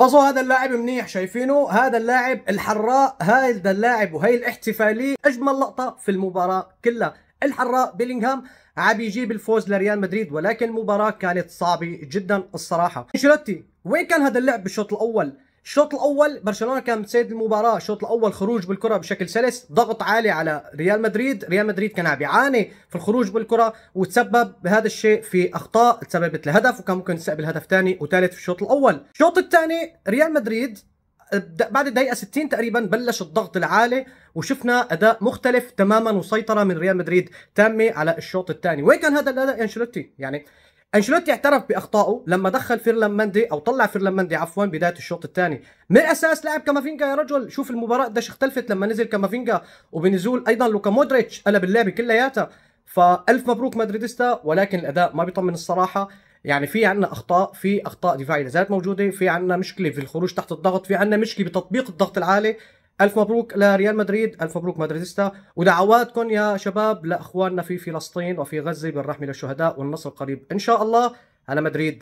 بصوا هذا اللاعب منيح شايفينه هذا اللاعب الحراء هذا اللاعب وهي الاحتفالية أجمل لقطة في المباراة كلها الحراء بيلينغهام عم يجيب الفوز لريال مدريد ولكن المباراة كانت صعبة جدا الصراحة انشيلوتي وين كان هذا اللعب بالشوط الأول الشوط الاول برشلونه كان سيد المباراه الشوط الاول خروج بالكره بشكل سلس ضغط عالي على ريال مدريد ريال مدريد كان عم يعاني في الخروج بالكره وتسبب بهذا الشيء في اخطاء تسببت لهدف وكان ممكن يستقبل هدف ثاني وثالث في الشوط الاول الشوط الثاني ريال مدريد بعد الدقيقة 60 تقريبا بلش الضغط العالي وشفنا أداء مختلف تماما وسيطرة من ريال مدريد تامة على الشوط الثاني، وين كان هذا الأداء أنشيلوتي؟ يعني انشلوتي اعترف باخطائه لما دخل فيرلان مندي او طلع فيرلان مندي عفوا بدايه الشوط الثاني من الاساس لعب كامافينجا يا رجل شوف المباراه قديش اختلفت لما نزل كامافينجا وبنزول ايضا لوكا مودريتش قلب اللعبه كلياتها فالف مبروك مدريديستا ولكن الاداء ما بيطمن الصراحه يعني في عندنا اخطاء في اخطاء دفاعيه لازالت موجوده في عندنا مشكله في الخروج تحت الضغط في عندنا مشكله بتطبيق الضغط العالي الف مبروك لريال مدريد الف مبروك مدريدستا ودعواتكم يا شباب لاخواننا في فلسطين وفي غزه بالرحمه للشهداء والنصر قريب ان شاء الله على مدريد